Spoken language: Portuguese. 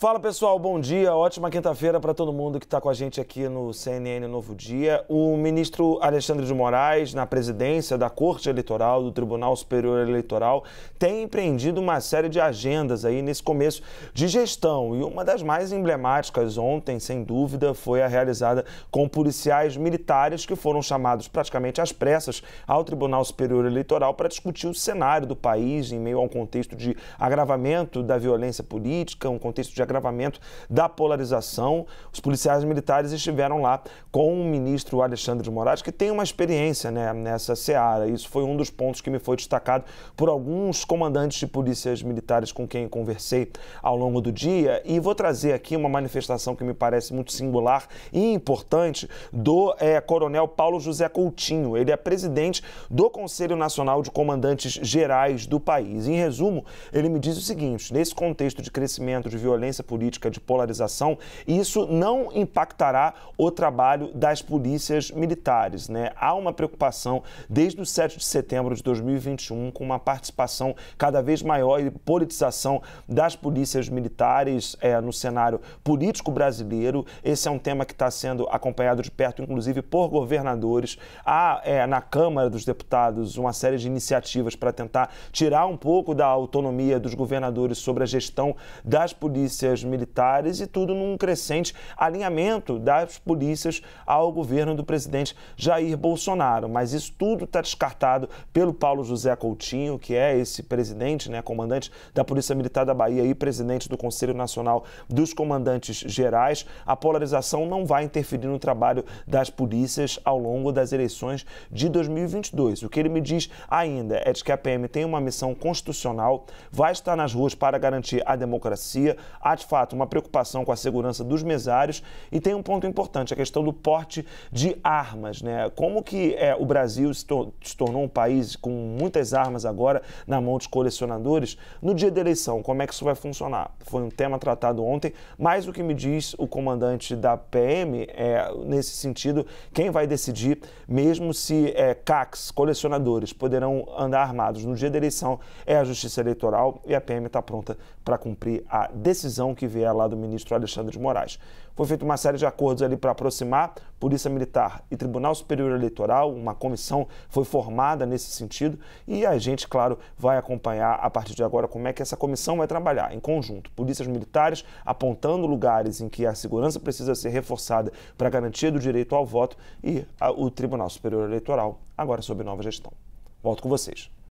Fala pessoal, bom dia, ótima quinta-feira para todo mundo que está com a gente aqui no CNN Novo Dia. O ministro Alexandre de Moraes, na presidência da Corte Eleitoral do Tribunal Superior Eleitoral, tem empreendido uma série de agendas aí nesse começo de gestão. E uma das mais emblemáticas ontem, sem dúvida, foi a realizada com policiais militares que foram chamados praticamente às pressas ao Tribunal Superior Eleitoral para discutir o cenário do país em meio a um contexto de agravamento da violência política, um contexto de agravamento da polarização. Os policiais militares estiveram lá com o ministro Alexandre de Moraes, que tem uma experiência né, nessa seara. Isso foi um dos pontos que me foi destacado por alguns comandantes de polícias militares com quem conversei ao longo do dia. E vou trazer aqui uma manifestação que me parece muito singular e importante do é, Coronel Paulo José Coutinho. Ele é presidente do Conselho Nacional de Comandantes Gerais do país. Em resumo, ele me diz o seguinte: nesse contexto de crescimento de violência, violência política, de polarização, e isso não impactará o trabalho das polícias militares. Né? Há uma preocupação desde o 7 de setembro de 2021 com uma participação cada vez maior e politização das polícias militares é, no cenário político brasileiro. Esse é um tema que está sendo acompanhado de perto, inclusive por governadores. Há é, na Câmara dos Deputados uma série de iniciativas para tentar tirar um pouco da autonomia dos governadores sobre a gestão das polícias polícias militares e tudo num crescente alinhamento das polícias ao governo do presidente Jair Bolsonaro. Mas isso tudo está descartado pelo Paulo José Coutinho, que é esse presidente, né, comandante da Polícia Militar da Bahia e presidente do Conselho Nacional dos Comandantes Gerais. A polarização não vai interferir no trabalho das polícias ao longo das eleições de 2022. O que ele me diz ainda é de que a PM tem uma missão constitucional, vai estar nas ruas para garantir a democracia, a de fato uma preocupação com a segurança dos mesários e tem um ponto importante, a questão do porte de armas. Né? Como que é, o Brasil se, to se tornou um país com muitas armas agora na mão dos colecionadores? No dia da eleição, como é que isso vai funcionar? Foi um tema tratado ontem, mas o que me diz o comandante da PM é, nesse sentido, quem vai decidir, mesmo se é, CACs, colecionadores, poderão andar armados no dia da eleição, é a Justiça Eleitoral e a PM está pronta para cumprir a decisão que vier lá do ministro Alexandre de Moraes. Foi feita uma série de acordos ali para aproximar Polícia Militar e Tribunal Superior Eleitoral, uma comissão foi formada nesse sentido e a gente, claro, vai acompanhar a partir de agora como é que essa comissão vai trabalhar em conjunto. Polícias militares apontando lugares em que a segurança precisa ser reforçada para a garantia do direito ao voto e o Tribunal Superior Eleitoral agora sob nova gestão. Volto com vocês.